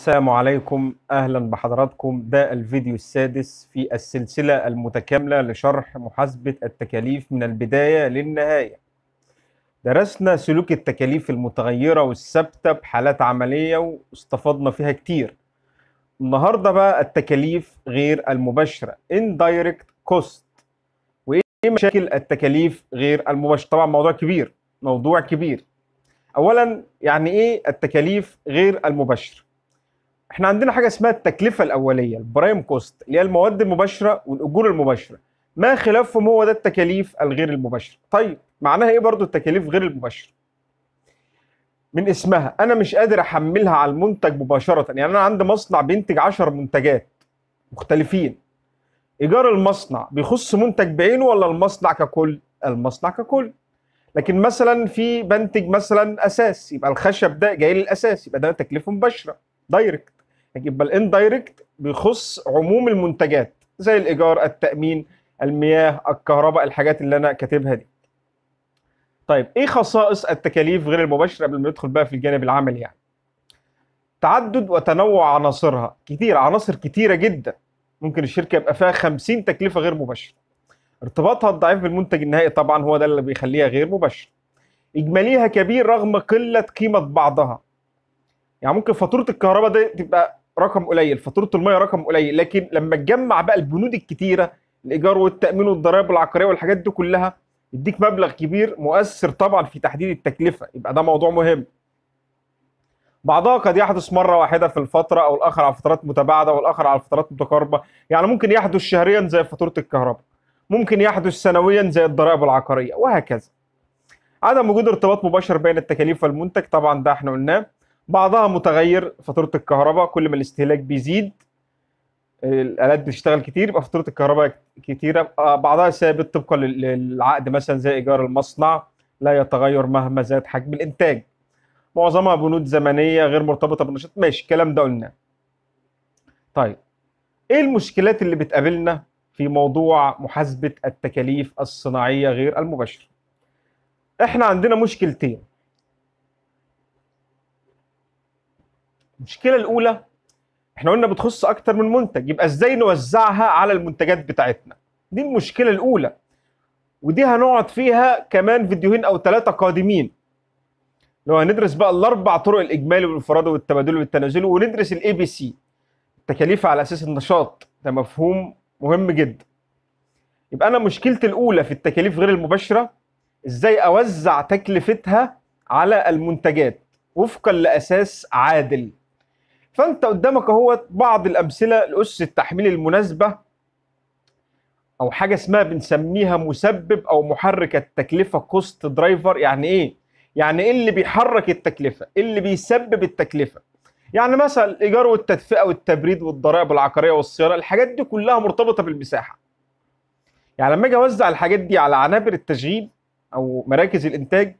السلام عليكم اهلا بحضراتكم ده الفيديو السادس في السلسله المتكامله لشرح محاسبه التكاليف من البدايه للنهايه درسنا سلوك التكاليف المتغيره والثابته بحالات عمليه واستفدنا فيها كتير النهارده بقى التكاليف غير المباشره indirect cost وايه مشاكل التكاليف غير المباشره طبعا موضوع كبير موضوع كبير اولا يعني ايه التكاليف غير المباشره احنا عندنا حاجه اسمها التكلفه الاوليه البرايم كوست اللي هي المواد المباشره والاجور المباشره ما خلافهم هو ده التكاليف الغير المباشره طيب معناها ايه برضو التكاليف غير المباشره من اسمها انا مش قادر احملها على المنتج مباشره يعني انا عندي مصنع بينتج 10 منتجات مختلفين ايجار المصنع بيخص منتج بعينه ولا المصنع ككل المصنع ككل لكن مثلا في بنتج مثلا اساس يبقى الخشب ده جاي للاساس يبقى ده تكلفه مباشره دايركت يبقى الاندايركت بيخص عموم المنتجات زي الايجار التامين المياه الكهرباء الحاجات اللي انا كاتبها دي طيب ايه خصائص التكاليف غير المباشره قبل ما ندخل بقى في الجانب العملي يعني تعدد وتنوع عناصرها كتير عناصر كتيره جدا ممكن الشركه يبقى فيها 50 تكلفه غير مباشره ارتباطها الضعيف بالمنتج النهائي طبعا هو ده اللي بيخليها غير مباشره اجماليها كبير رغم قله قيمه بعضها يعني ممكن فاتوره الكهرباء دي تبقى رقم قليل فاتوره الميه رقم قليل لكن لما تجمع بقى البنود الكتيره الايجار والتامين والضرائب العقاريه والحاجات دي كلها يديك مبلغ كبير مؤثر طبعا في تحديد التكلفه يبقى ده موضوع مهم بعضها قد يحدث مره واحده في الفتره او الاخر على فترات متباعده والاخر على فترات متقاربه يعني ممكن يحدث شهريا زي فاتوره الكهرباء ممكن يحدث سنويا زي الضرائب العقاريه وهكذا عدم وجود ارتباط مباشر بين التكاليف والمنتج طبعا ده احنا قلناه بعضها متغير فاتوره الكهرباء كل ما الاستهلاك بيزيد الالات بتشتغل كتير يبقى فاتوره الكهرباء كتيره آه، بعضها ثابت طبقا للعقد مثلا زي ايجار المصنع لا يتغير مهما زاد حجم الانتاج معظمها بنود زمنيه غير مرتبطه بالنشاط ماشي الكلام ده قلناه طيب ايه المشكلات اللي بتقابلنا في موضوع محاسبه التكاليف الصناعيه غير المباشره احنا عندنا مشكلتين المشكله الاولى احنا قلنا بتخص اكتر من منتج يبقى ازاي نوزعها على المنتجات بتاعتنا دي المشكله الاولى ودي هنقعد فيها كمان فيديوهين او ثلاثه قادمين لو هندرس بقى الاربع طرق الاجمالي والانفراد والتبادل والتنازل وندرس الاي بي سي التكاليف على اساس النشاط ده مفهوم مهم جدا يبقى انا مشكلتي الاولى في التكاليف غير المباشره ازاي اوزع تكلفتها على المنتجات وفقا لاساس عادل فانت قدامك هو بعض الامثله لاس التحميل المناسبه او حاجه اسمها بنسميها مسبب او محرك التكلفه كوست درايفر يعني ايه يعني ايه اللي بيحرك التكلفه ايه اللي بيسبب التكلفه يعني مثلا الايجار والتدفئه والتبريد والضرائب العقاريه والصيانه الحاجات دي كلها مرتبطه بالمساحه يعني لما اجي اوزع الحاجات دي على عنابر التشغيل او مراكز الانتاج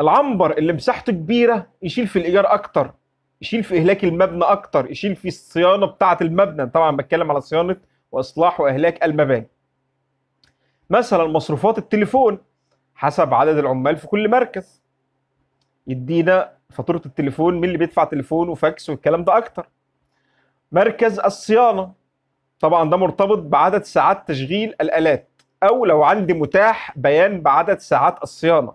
العنبر اللي مساحته كبيره يشيل في الايجار اكتر يشيل في اهلاك المبنى اكتر يشيل في الصيانه بتاعه المبنى طبعا بتكلم على صيانه واصلاح واهلاك المباني مثلا مصروفات التليفون حسب عدد العمال في كل مركز يدينا فاتوره التليفون مين اللي بيدفع تليفون وفاكس والكلام ده اكتر مركز الصيانه طبعا ده مرتبط بعدد ساعات تشغيل الالات او لو عندي متاح بيان بعدد ساعات الصيانه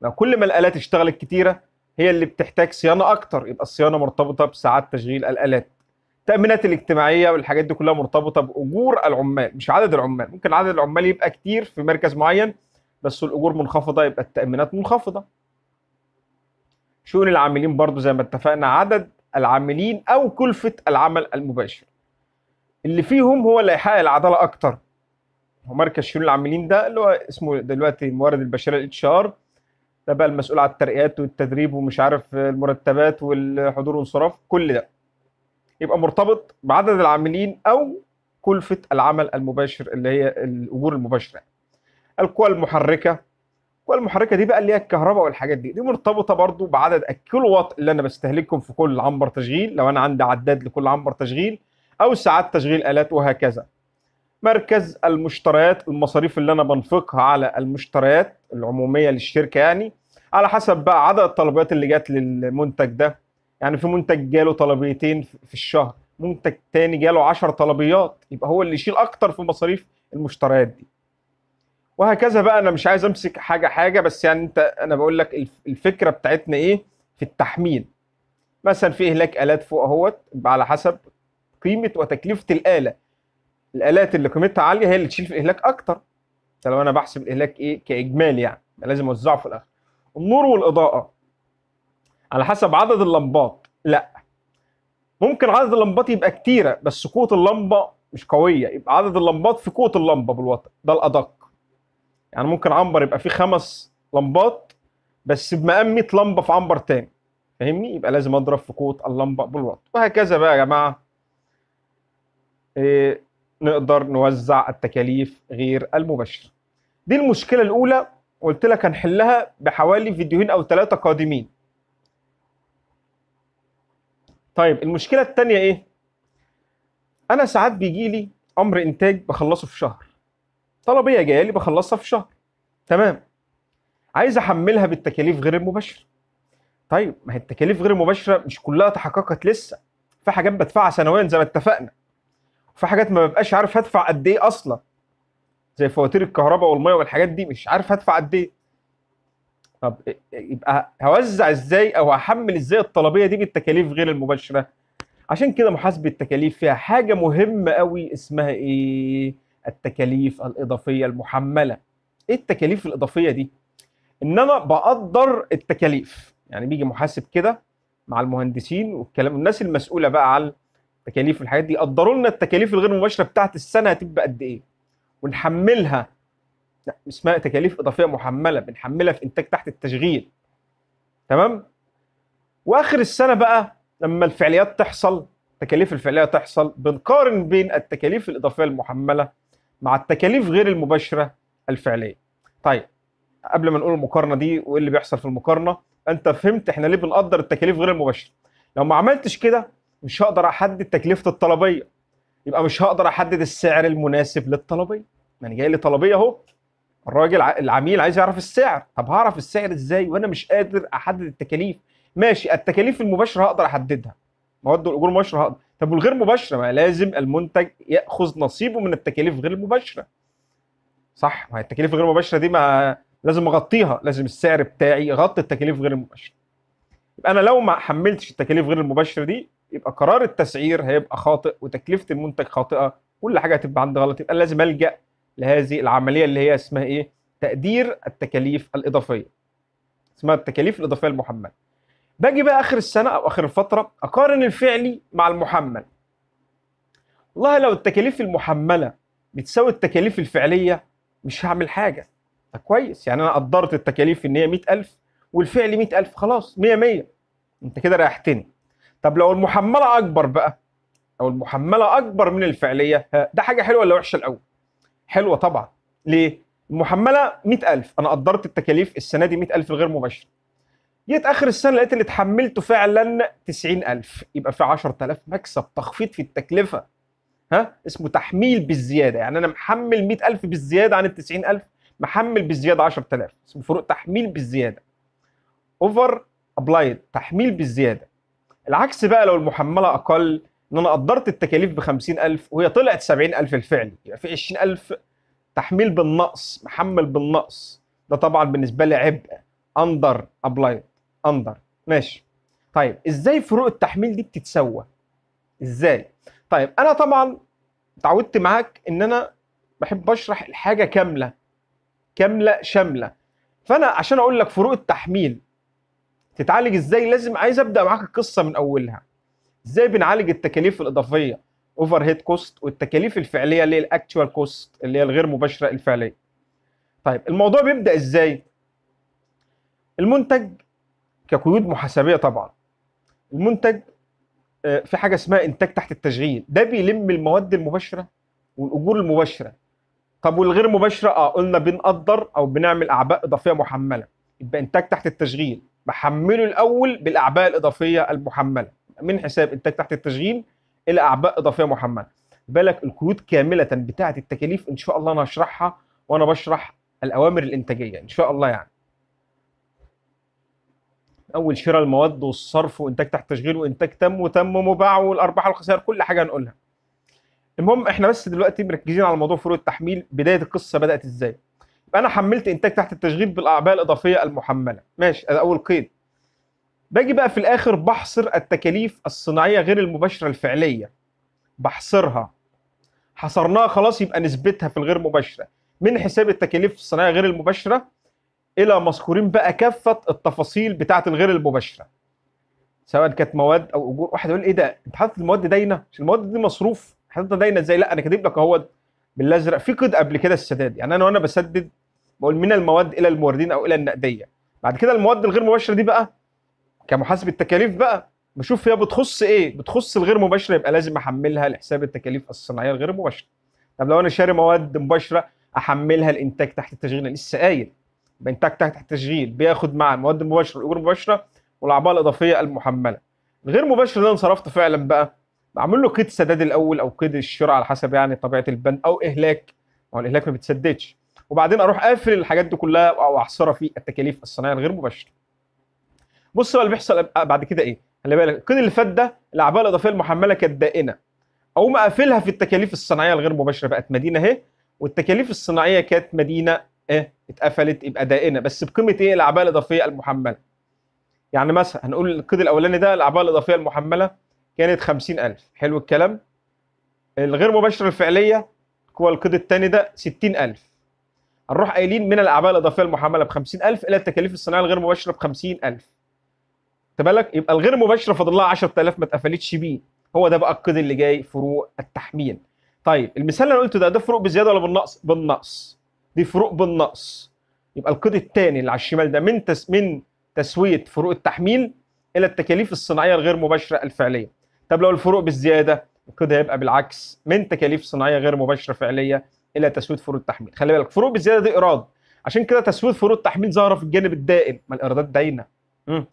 لو كل ما الالات اشتغلت كتيره هي اللي بتحتاج صيانه اكتر يبقى الصيانه مرتبطه بساعات تشغيل الالات التامينات الاجتماعيه والحاجات دي كلها مرتبطه باجور العمال مش عدد العمال ممكن عدد العمال يبقى كتير في مركز معين بس الاجور منخفضه يبقى التامينات منخفضه شؤون العاملين برضو زي ما اتفقنا عدد العاملين او كلفه العمل المباشر اللي فيهم هو اللي هيحقق العداله اكتر هو مركز شؤون العاملين ده اللي هو اسمه دلوقتي الموارد البشريه الاتش ار ده بقى المسؤول على الترقيات والتدريب ومش عارف المرتبات والحضور والانصراف كل ده يبقى مرتبط بعدد العاملين او كلفه العمل المباشر اللي هي الاجور المباشره القوى المحركه القوى المحركه دي بقى اللي هي الكهرباء والحاجات دي دي مرتبطه برضو بعدد الكيلو وات اللي انا بستهلكهم في كل عنبر تشغيل لو انا عندي عداد لكل عنبر تشغيل او ساعات تشغيل الات وهكذا مركز المشتريات المصاريف اللي انا بنفقها على المشتريات العموميه للشركه يعني على حسب بقى عدد الطلبيات اللي جت للمنتج ده يعني في منتج جاله طلبيتين في الشهر منتج تاني جاله 10 طلبيات يبقى هو اللي يشيل اكتر في مصاريف المشتريات دي وهكذا بقى انا مش عايز امسك حاجه حاجه بس يعني انت انا بقول لك الفكره بتاعتنا ايه في التحميل مثلا في اهلاك الات فوق اهوت على حسب قيمه وتكلفه الاله الالات اللي قيمتها عاليه هي اللي تشيل في الاهلاك اكتر ده لو انا بحسب الاهلاك ايه كاجمالي يعني لازم اوزعه في الاخر النور والاضاءه على حسب عدد اللمبات لا ممكن عدد اللمبات يبقى كتيره بس قوه اللمبه مش قويه يبقى عدد اللمبات في قوه اللمبه بالوطن ده الادق يعني ممكن عنبر يبقى فيه خمس لمبات بس بمقام 100 لمبه في عنبر تاني فاهمني يبقى لازم اضرب في قوه اللمبه بالوطن وهكذا بقى يا جماعه إيه نقدر نوزع التكاليف غير المباشره دي المشكله الاولى قلت لك هنحلها بحوالي فيديوهين او ثلاثه قادمين طيب المشكله الثانيه ايه انا ساعات بيجي لي امر انتاج بخلصه في شهر طلبيه جايه لي بخلصها في شهر تمام عايز احملها بالتكاليف غير المباشره طيب ما هي التكاليف غير المباشره مش كلها تحققت لسه في حاجات بدفعها سنويا زي ما اتفقنا في حاجات ما ببقاش عارف هدفع قد ايه اصلا زي فواتير الكهرباء والميه والحاجات دي مش عارف هدفع قد ايه طب يبقى هوزع ازاي او هحمل ازاي الطلبيه دي بالتكاليف غير المباشره عشان كده محاسبه التكاليف فيها حاجه مهمه قوي اسمها ايه التكاليف الاضافيه المحمله ايه التكاليف الاضافيه دي ان انا بقدر التكاليف يعني بيجي محاسب كده مع المهندسين والكلام الناس المسؤوله بقى على تكاليف الحاجات دي قدروا لنا التكاليف الغير مباشره بتاعت السنه هتبقى قد ايه ونحملها لا اسمها تكاليف اضافيه محمله بنحملها في انتاج تحت التشغيل تمام واخر السنه بقى لما الفعليات تحصل التكاليف الفعليه تحصل بنقارن بين التكاليف الاضافيه المحمله مع التكاليف غير المباشره الفعليه طيب قبل ما نقول المقارنه دي وايه اللي بيحصل في المقارنه انت فهمت احنا ليه بنقدر التكاليف غير المباشره لو ما عملتش كده مش هقدر احدد تكلفه الطلبيه يبقى مش هقدر احدد السعر المناسب للطلبيه ما انا جاي لي طلبيه اهو الراجل العميل عايز يعرف السعر طب هعرف السعر ازاي وانا مش قادر احدد التكاليف ماشي التكاليف المباشره هقدر احددها مواد الاجور المباشره هقدر طب والغير مباشره ما لازم المنتج ياخذ نصيبه من التكاليف غير المباشره صح ما هي التكاليف غير المباشره دي ما لازم اغطيها لازم السعر بتاعي يغطي التكاليف غير المباشره يبقى انا لو ما حملتش التكاليف غير المباشره دي يبقى قرار التسعير هيبقى خاطئ وتكلفه المنتج خاطئه كل حاجه هتبقى عندي غلط يبقى لازم الجا لهذه العمليه اللي هي اسمها ايه تقدير التكاليف الاضافيه اسمها التكاليف الاضافيه المحمله باجي بقى اخر السنه او اخر الفتره اقارن الفعلي مع المحمل والله لو التكاليف المحمله بتساوي التكاليف الفعليه مش هعمل حاجه ده كويس يعني انا قدرت التكاليف ان هي 100000 والفعلي 100000 خلاص 100 100 انت كده ريحتني طب لو المحمله اكبر بقى او المحمله اكبر من الفعليه ده حاجه حلوه ولا وحشه الاول حلوه طبعا ليه المحمله 100000 انا قدرت التكاليف السنه دي 100000 غير مباشره جيت اخر السنه لقيت اللي اتحملته فعلا 90000 يبقى في 10000 مكسب تخفيض في التكلفه ها اسمه تحميل بالزياده يعني انا محمل 100000 بالزياده عن ال 90000 محمل بالزياده 10000 اسمه فروق تحميل بالزياده اوفر ابلايد تحميل بالزياده العكس بقى لو المحمله اقل ان انا قدرت التكاليف ب 50000 وهي طلعت 70000 الفعلي يبقى في 20000 تحميل بالنقص محمل بالنقص ده طبعا بالنسبه لي عبء اندر ابلايد اندر ماشي طيب ازاي فروق التحميل دي بتتسوى ازاي طيب انا طبعا اتعودت معاك ان انا بحب اشرح الحاجه كامله كامله شامله فانا عشان اقول لك فروق التحميل تتعالج ازاي لازم عايز ابدا معاك القصه من اولها ازاي بنعالج التكاليف الاضافيه اوفر هيد كوست والتكاليف الفعليه اللي هي الاكتوال كوست اللي هي الغير مباشره الفعليه طيب الموضوع بيبدا ازاي المنتج كقيود محاسبيه طبعا المنتج آه، في حاجه اسمها انتاج تحت التشغيل ده بيلم المواد المباشره والاجور المباشره طب والغير مباشره اه قلنا بنقدر او بنعمل اعباء اضافيه محمله يبقى انتاج تحت التشغيل بحمله الاول بالاعباء الاضافيه المحمله من حساب انتاج تحت التشغيل الى اعباء اضافيه محمله بالك القيود كامله بتاعه التكاليف ان شاء الله انا هشرحها وانا بشرح الاوامر الانتاجيه ان شاء الله يعني اول شراء المواد والصرف وانتاج تحت تشغيل وانتاج تم وتم مباع والارباح والخسائر كل حاجه هنقولها المهم احنا بس دلوقتي مركزين على موضوع فروق التحميل بدايه القصه بدات ازاي انا حملت انتاج تحت التشغيل بالاعباء الاضافيه المحمله ماشي ده اول قيد باجي بقى في الاخر بحصر التكاليف الصناعيه غير المباشره الفعليه بحصرها حصرناها خلاص يبقى نسبتها في الغير مباشره من حساب التكاليف الصناعيه غير المباشره الى مذكورين بقى كافه التفاصيل بتاعه الغير المباشره سواء كانت مواد او اجور واحد يقول ايه ده انت حاطط المواد داينه مش المواد دي مصروف حاططها داينه ازاي لا انا كاتب لك اهوت بالازرق في قيد قبل كده السداد يعني انا وانا بسدد بقول من المواد الى الموردين او الى النقديه بعد كده المواد الغير مباشره دي بقى كمحاسب التكاليف بقى بشوف هي بتخص ايه بتخص الغير مباشره يبقى لازم احملها لحساب التكاليف الصناعيه الغير مباشره طب لو انا شاري مواد مباشره احملها الانتاج تحت التشغيل انا لسه قايل بانتاج تحت التشغيل بياخد مع المواد المباشره والاجور المباشره والاعباء الاضافيه المحمله الغير مباشر اللي انا صرفته فعلا بقى بعمل له قيد سداد الاول او قيد الشراء على حسب يعني طبيعه البند او اهلاك ما الاهلاك ما بتسددش وبعدين اروح اقفل الحاجات دي كلها او احصرها في التكاليف الصناعيه الغير مباشره بص بقى اللي بيحصل بعد كده ايه خلي بالك القيد اللي فات ده الاعباء الاضافيه المحمله كانت دائنه اقوم اقفلها في التكاليف الصناعيه الغير مباشره بقت مدينه اهي والتكاليف الصناعيه كانت مدينه ايه اتقفلت يبقى دائنه بس بقيمه ايه الاعباء الاضافيه المحمله يعني مثلا هنقول القيد الاولاني ده الاعباء الاضافيه المحمله كانت 50000 حلو الكلام الغير مباشره الفعليه هو القيد الثاني ده 60000 هنروح قايلين من الاعباء الاضافيه المحمله ب 50000 الى التكاليف الصناعيه الغير مباشره ب 50000 خد بالك يبقى الغير مباشره فاضل لها 10000 ما اتقفلتش بيه هو ده بقى القيد اللي جاي فروق التحميل طيب المثال اللي انا قلته ده ده فروق بزياده ولا بالنقص بالنقص دي فروق بالنقص يبقى القيد الثاني اللي على الشمال ده من تس من تسويه فروق التحميل الى التكاليف الصناعيه الغير مباشره الفعليه طب لو الفروق بالزياده القيد هيبقى بالعكس من تكاليف صناعيه غير مباشره فعليه الى تسويد فروض التحميل خلي بالك فروض بالزياده دي ايراد عشان كده تسويد فروض التحميل ظاهره في الجانب الدائم ما الايرادات داينه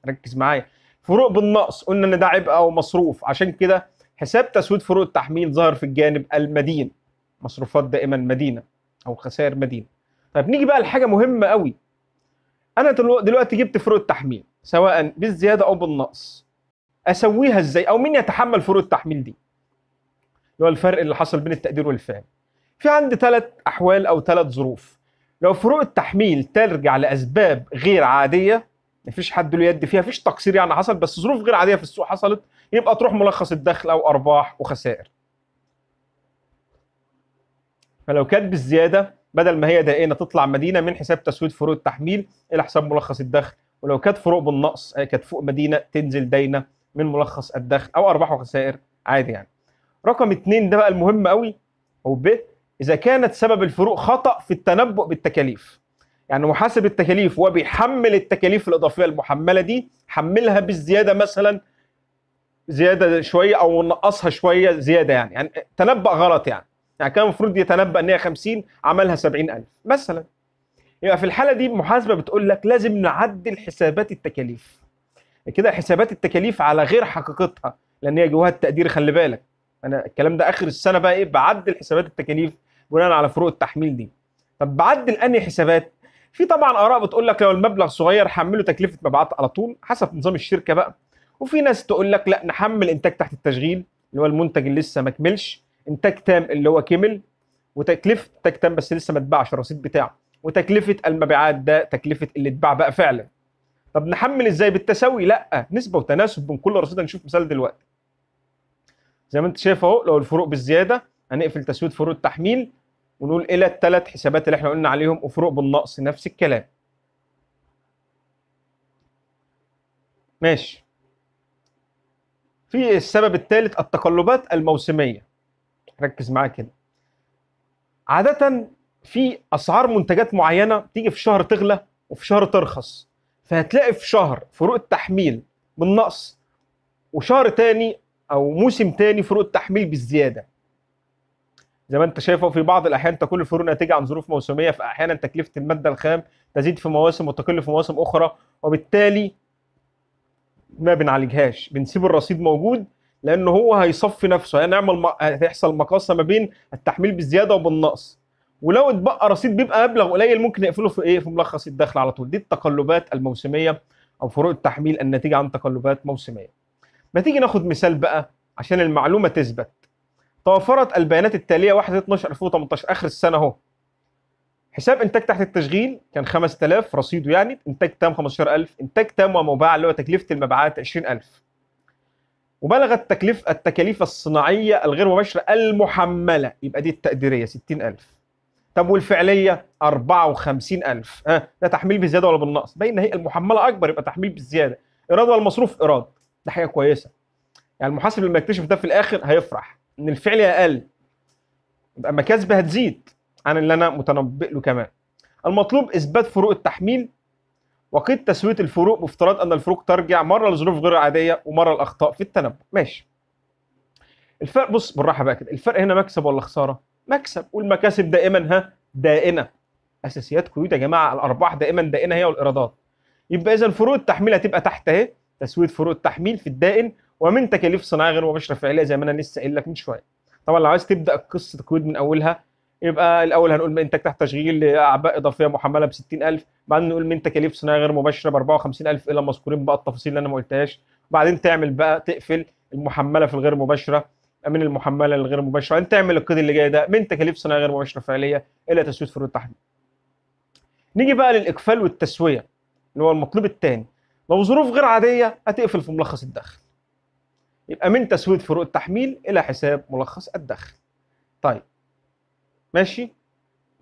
ركز معايا فروق بالنقص قلنا ان ده عبء او مصروف عشان كده حساب تسويد فروق التحميل ظاهر في الجانب المدين مصروفات دائما مدينه او خسائر مدينه طيب نيجي بقى لحاجه مهمه قوي انا دلوقتي جبت فروق التحميل سواء بالزياده او بالنقص اسويها ازاي او مين يتحمل فروق التحميل دي اللي هو الفرق اللي حصل بين التقدير والفعل في عندي ثلاث احوال او ثلاث ظروف لو فروق التحميل ترجع لاسباب غير عاديه مفيش حد له يد فيها مفيش تقصير يعني حصل بس ظروف غير عاديه في السوق حصلت يبقى تروح ملخص الدخل او ارباح وخسائر فلو كانت بالزياده بدل ما هي دائنه تطلع مدينه من حساب تسويد فروق التحميل الى حساب ملخص الدخل ولو كانت فروق بالنقص آه، كانت فوق مدينه تنزل داينه من ملخص الدخل او ارباح وخسائر عادي يعني رقم اتنين ده بقى المهم قوي هو ب إذا كانت سبب الفروق خطأ في التنبؤ بالتكاليف يعني محاسب التكاليف وبيحمل التكاليف الإضافية المحملة دي حملها بالزيادة مثلا زيادة شوية أو نقصها شوية زيادة يعني يعني تنبأ غلط يعني يعني كان المفروض يتنبأ إن هي 50 عملها 70000 مثلا يبقى في الحالة دي المحاسبة بتقول لك لازم نعدل حسابات التكاليف كده حسابات التكاليف على غير حقيقتها لأن هي جواها التقدير خلي بالك أنا الكلام ده آخر السنة بقى إيه بعدل حسابات التكاليف بناء على فروق التحميل دي طب بعدل انهي حسابات في طبعا اراء بتقول لك لو المبلغ صغير حمله تكلفه مبيعات على طول حسب نظام الشركه بقى وفي ناس تقول لك لا نحمل انتاج تحت التشغيل اللي هو المنتج اللي لسه ما كملش انتاج تام اللي هو كمل وتكلفه انتاج تام بس لسه ما اتباعش الرصيد بتاعه وتكلفه المبيعات ده تكلفه اللي اتباع بقى فعلا طب نحمل ازاي بالتساوي لا نسبه وتناسب بين كل رصيد هنشوف مثال دلوقتي زي ما انت شايف اهو لو الفروق بالزياده هنقفل تسويه فروق التحميل ونقول الى الثلاث حسابات اللي احنا قلنا عليهم وفروق بالنقص نفس الكلام ماشي في السبب الثالث التقلبات الموسميه ركز معايا كده عاده في اسعار منتجات معينه تيجي في شهر تغلى وفي شهر ترخص فهتلاقي في شهر فروق التحميل بالنقص وشهر تاني او موسم تاني فروق التحميل بالزياده زي ما انت شايفه في بعض الاحيان تكون الفروق ناتجه عن ظروف موسميه فاحيانا تكلفه الماده الخام تزيد في مواسم وتقل في مواسم اخرى وبالتالي ما بنعالجهاش بنسيب الرصيد موجود لان هو هيصفي نفسه هنعمل هيحصل مقاصه ما بين التحميل بالزياده وبالنقص ولو اتبقى رصيد بيبقى مبلغ قليل ممكن يقفله في ايه في ملخص الدخل على طول دي التقلبات الموسميه او فروق التحميل الناتجه عن تقلبات موسميه ما تيجي ناخد مثال بقى عشان المعلومه تثبت توفرت البيانات التاليه 1 12 2018 اخر السنه اهو حساب انتاج تحت التشغيل كان 5000 رصيده يعني انتاج تام 15000 انتاج تام ومباع اللي هو تكلفه المبيعات 20000 وبلغت تكلفة التكاليف الصناعية الغير مباشرة المحملة يبقى دي التقديرية 60000 طب والفعلية 54000 ها ده تحميل بزيادة ولا بالنقص باين هي المحملة أكبر يبقى تحميل بالزيادة إيراد ولا مصروف إيراد ده حاجة كويسة يعني المحاسب لما يكتشف ده في الآخر هيفرح ان الفعل اقل يبقى مكاسبه هتزيد عن اللي انا متنبئ له كمان المطلوب اثبات فروق التحميل وقيد تسويه الفروق بافتراض ان الفروق ترجع مره لظروف غير عاديه ومره لاخطاء في التنبؤ ماشي الفرق بص بالراحه بقى كده الفرق هنا مكسب ولا خساره مكسب والمكاسب دائما ها دائنه اساسيات قيود يا جماعه الارباح دائما دائنه هي والايرادات يبقى اذا فروق التحميل هتبقى تحت اهي تسويه فروق التحميل في الدائن ومن تكاليف صناعه غير مباشره فعليه زي ما انا لسه قايل لك من شويه طبعا لو عايز تبدا قصه تكويد من اولها يبقى الاول هنقول انتاج تحت تشغيل لاعباء اضافيه محمله ب 60000 بعدين نقول من تكاليف صناعه غير مباشره ب 54000 الا مذكورين بقى التفاصيل اللي انا ما قلتهاش بعدين تعمل بقى تقفل المحمله في الغير مباشره من المحمله للغير مباشره انت تعمل القيد اللي جاي ده من تكاليف صناعه غير مباشره فعليه الى تسويه فروع التحديد نيجي بقى للاقفال والتسويه اللي هو المطلوب الثاني لو ظروف غير عاديه هتقفل في ملخص الدخل يبقى من تسويد فروق التحميل إلى حساب ملخص الدخل طيب ماشي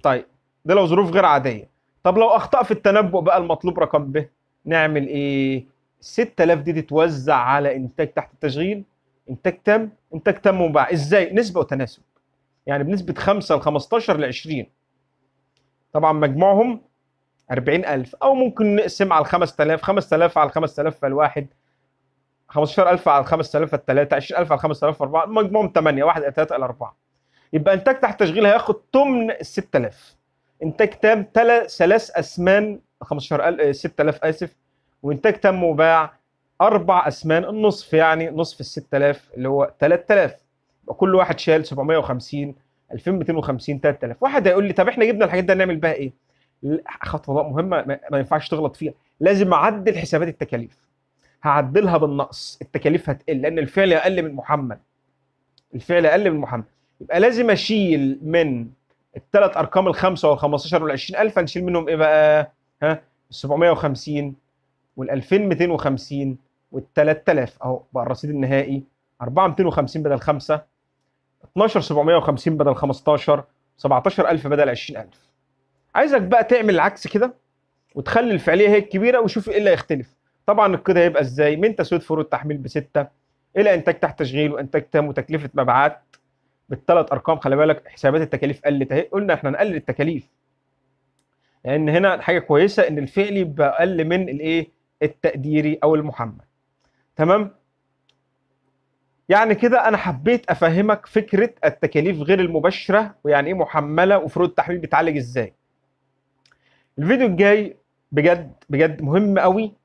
طيب ده لو ظروف غير عادية طب لو أخطاء في التنبؤ بقى المطلوب رقم ب نعمل إيه 6000 دي تتوزع على إنتاج تحت التشغيل إنتاج تام إنتاج تام ومباع إزاي نسبة وتناسب يعني بنسبة 5 ل 15 ل 20 طبعا مجموعهم 40000 أو ممكن نقسم على 5000 5000 على 5000 فالواحد 15000 على 5000 على 3 20000 على 5000 4 مجموعهم 8 1 الى 3 الى 4 يبقى انتاج تحت تشغيل هياخد ثمن ال 6000 انتاج تام ثلاث اسمان 15000 6000 آه، اسف وانتاج تم وباع اربع اسمان النصف يعني نصف ال 6000 اللي هو 3000 يبقى كل واحد شال 750 2250 3000 واحد هيقول لي طب احنا جبنا الحاجات دي نعمل بها ايه؟ خطوه مهمه ما ينفعش تغلط فيها لازم اعدل حسابات التكاليف هعدلها بالنقص التكاليف هتقل لان الفعل اقل من محمد الفعل اقل من محمد يبقى لازم اشيل من الثلاث ارقام الخمسه وال15 وال20000 هنشيل منهم ايه بقى ها ال750 وال2250 وال3000 اهو بقى الرصيد النهائي 4250 بدل 5 12750 بدل 15 17000 بدل 20000 عايزك بقى تعمل العكس كده وتخلي الفعليه هي الكبيره وشوف ايه اللي هيختلف طبعا القيد هيبقى ازاي من تسويه فروض تحميل بستة الى انتاج تحت تشغيل وانتاج تام وتكلفه مبيعات بالثلاث ارقام خلي بالك حسابات التكاليف قلت اهي قلنا احنا نقلل التكاليف لان هنا حاجه كويسه ان الفعلي بقى اقل من الايه التقديري او المحمل تمام يعني كده انا حبيت افهمك فكره التكاليف غير المباشره ويعني ايه محمله وفروض التحميل بتعالج ازاي الفيديو الجاي بجد بجد مهم قوي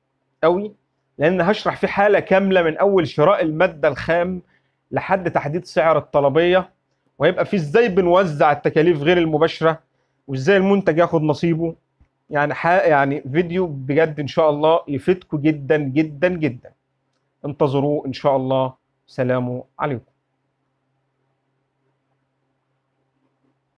قوي لان هشرح فيه حاله كامله من اول شراء الماده الخام لحد تحديد سعر الطلبيه وهيبقى فيه ازاي بنوزع التكاليف غير المباشره وازاي المنتج ياخد نصيبه يعني يعني فيديو بجد ان شاء الله يفيدكم جدا جدا جدا انتظروه ان شاء الله سلام عليكم